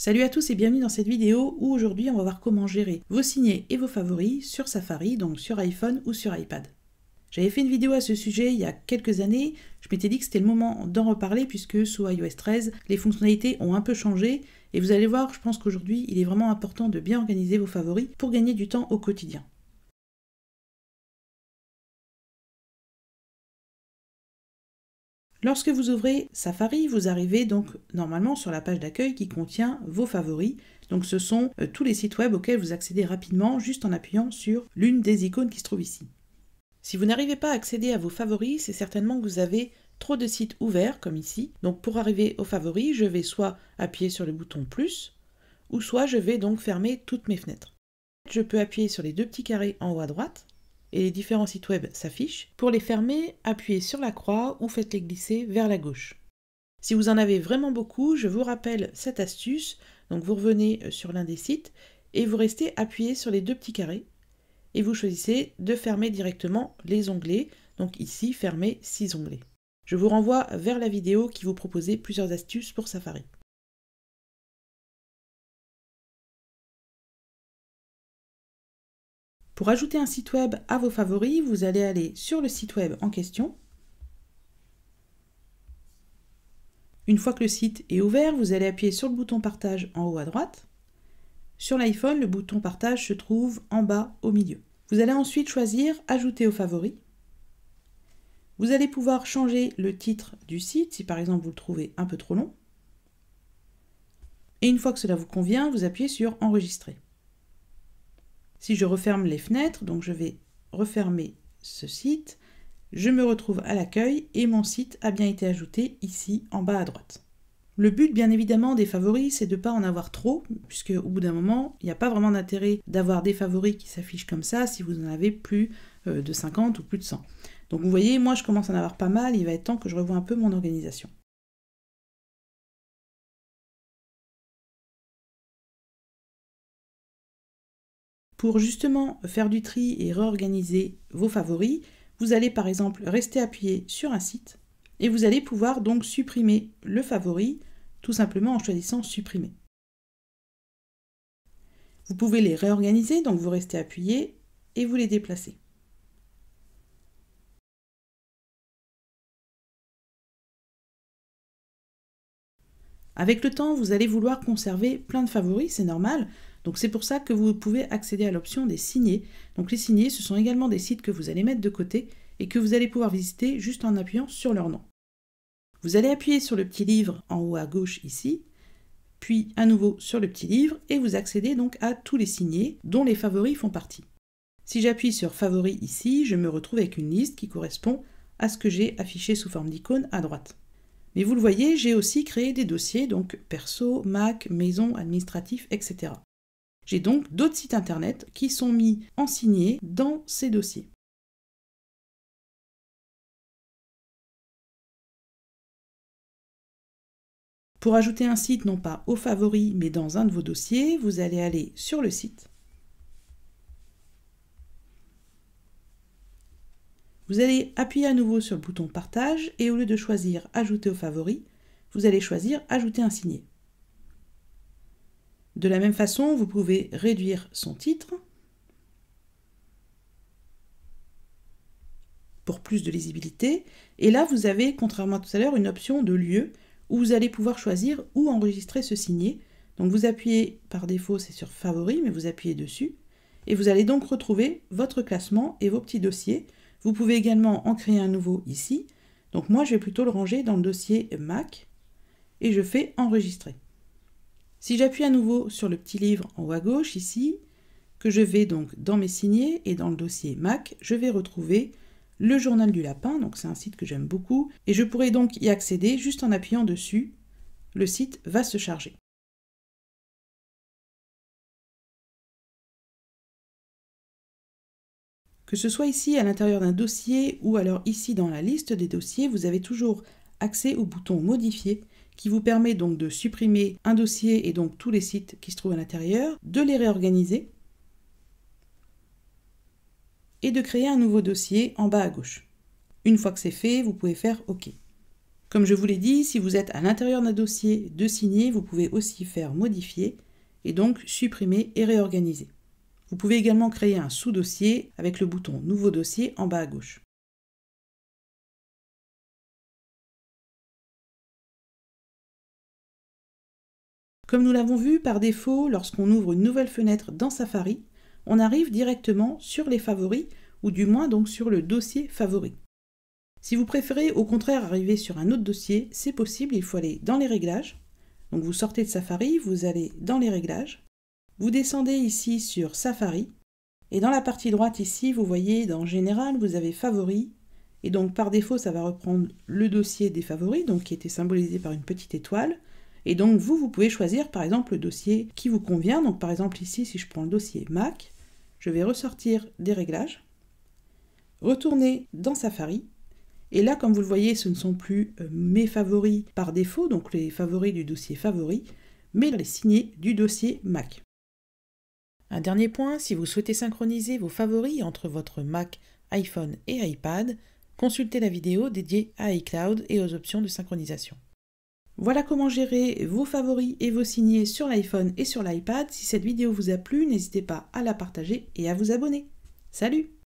Salut à tous et bienvenue dans cette vidéo où aujourd'hui on va voir comment gérer vos signés et vos favoris sur Safari, donc sur iPhone ou sur iPad. J'avais fait une vidéo à ce sujet il y a quelques années, je m'étais dit que c'était le moment d'en reparler puisque sous iOS 13, les fonctionnalités ont un peu changé et vous allez voir, je pense qu'aujourd'hui il est vraiment important de bien organiser vos favoris pour gagner du temps au quotidien. Lorsque vous ouvrez Safari, vous arrivez donc normalement sur la page d'accueil qui contient vos favoris. Donc ce sont euh, tous les sites web auxquels vous accédez rapidement juste en appuyant sur l'une des icônes qui se trouve ici. Si vous n'arrivez pas à accéder à vos favoris, c'est certainement que vous avez trop de sites ouverts comme ici. Donc pour arriver aux favoris, je vais soit appuyer sur le bouton plus ou soit je vais donc fermer toutes mes fenêtres. Je peux appuyer sur les deux petits carrés en haut à droite et les différents sites web s'affichent. Pour les fermer, appuyez sur la croix ou faites-les glisser vers la gauche. Si vous en avez vraiment beaucoup, je vous rappelle cette astuce. Donc vous revenez euh, sur l'un des sites et vous restez appuyé sur les deux petits carrés et vous choisissez de fermer directement les onglets. Donc ici, fermer 6 onglets. Je vous renvoie vers la vidéo qui vous proposait plusieurs astuces pour Safari. Pour ajouter un site web à vos favoris, vous allez aller sur le site web en question. Une fois que le site est ouvert, vous allez appuyer sur le bouton partage en haut à droite. Sur l'iPhone, le bouton partage se trouve en bas au milieu. Vous allez ensuite choisir Ajouter aux favoris. Vous allez pouvoir changer le titre du site si par exemple vous le trouvez un peu trop long. Et une fois que cela vous convient, vous appuyez sur Enregistrer. Si je referme les fenêtres, donc je vais refermer ce site, je me retrouve à l'accueil et mon site a bien été ajouté ici en bas à droite. Le but bien évidemment des favoris, c'est de ne pas en avoir trop, puisque au bout d'un moment, il n'y a pas vraiment d'intérêt d'avoir des favoris qui s'affichent comme ça si vous en avez plus euh, de 50 ou plus de 100. Donc vous voyez, moi je commence à en avoir pas mal, il va être temps que je revoie un peu mon organisation. Pour justement faire du tri et réorganiser vos favoris, vous allez par exemple rester appuyé sur un site et vous allez pouvoir donc supprimer le favori tout simplement en choisissant supprimer. Vous pouvez les réorganiser, donc vous restez appuyé et vous les déplacez. Avec le temps, vous allez vouloir conserver plein de favoris, c'est normal, donc c'est pour ça que vous pouvez accéder à l'option des signés. Donc les signés, ce sont également des sites que vous allez mettre de côté et que vous allez pouvoir visiter juste en appuyant sur leur nom. Vous allez appuyer sur le petit livre en haut à gauche ici, puis à nouveau sur le petit livre et vous accédez donc à tous les signés dont les favoris font partie. Si j'appuie sur favoris ici, je me retrouve avec une liste qui correspond à ce que j'ai affiché sous forme d'icône à droite. Mais vous le voyez, j'ai aussi créé des dossiers, donc perso, Mac, maison, administratif, etc. J'ai donc d'autres sites internet qui sont mis en signé dans ces dossiers. Pour ajouter un site non pas au favori mais dans un de vos dossiers, vous allez aller sur le site. Vous allez appuyer à nouveau sur le bouton partage et au lieu de choisir ajouter au favori, vous allez choisir ajouter un signé. De la même façon, vous pouvez réduire son titre pour plus de lisibilité. Et là, vous avez, contrairement à tout à l'heure, une option de lieu où vous allez pouvoir choisir où enregistrer ce signé. Donc vous appuyez, par défaut c'est sur Favoris, mais vous appuyez dessus. Et vous allez donc retrouver votre classement et vos petits dossiers. Vous pouvez également en créer un nouveau ici. Donc moi, je vais plutôt le ranger dans le dossier Mac et je fais Enregistrer. Si j'appuie à nouveau sur le petit livre en haut à gauche ici, que je vais donc dans mes signés et dans le dossier Mac, je vais retrouver le journal du lapin, donc c'est un site que j'aime beaucoup, et je pourrai donc y accéder juste en appuyant dessus. Le site va se charger. Que ce soit ici à l'intérieur d'un dossier ou alors ici dans la liste des dossiers, vous avez toujours accès au bouton Modifier qui vous permet donc de supprimer un dossier et donc tous les sites qui se trouvent à l'intérieur, de les réorganiser et de créer un nouveau dossier en bas à gauche. Une fois que c'est fait, vous pouvez faire OK. Comme je vous l'ai dit, si vous êtes à l'intérieur d'un dossier de signer, vous pouvez aussi faire modifier et donc supprimer et réorganiser. Vous pouvez également créer un sous-dossier avec le bouton Nouveau dossier en bas à gauche. Comme nous l'avons vu, par défaut, lorsqu'on ouvre une nouvelle fenêtre dans Safari, on arrive directement sur les favoris, ou du moins donc sur le dossier favori. Si vous préférez au contraire arriver sur un autre dossier, c'est possible, il faut aller dans les réglages. Donc vous sortez de Safari, vous allez dans les réglages, vous descendez ici sur Safari, et dans la partie droite ici, vous voyez dans Général, vous avez Favoris, et donc par défaut, ça va reprendre le dossier des favoris, donc qui était symbolisé par une petite étoile. Et donc vous, vous pouvez choisir par exemple le dossier qui vous convient. Donc par exemple ici, si je prends le dossier Mac, je vais ressortir des réglages, retourner dans Safari. Et là, comme vous le voyez, ce ne sont plus euh, mes favoris par défaut, donc les favoris du dossier favori, mais les signés du dossier Mac. Un dernier point, si vous souhaitez synchroniser vos favoris entre votre Mac, iPhone et iPad, consultez la vidéo dédiée à iCloud et aux options de synchronisation. Voilà comment gérer vos favoris et vos signés sur l'iPhone et sur l'iPad. Si cette vidéo vous a plu, n'hésitez pas à la partager et à vous abonner. Salut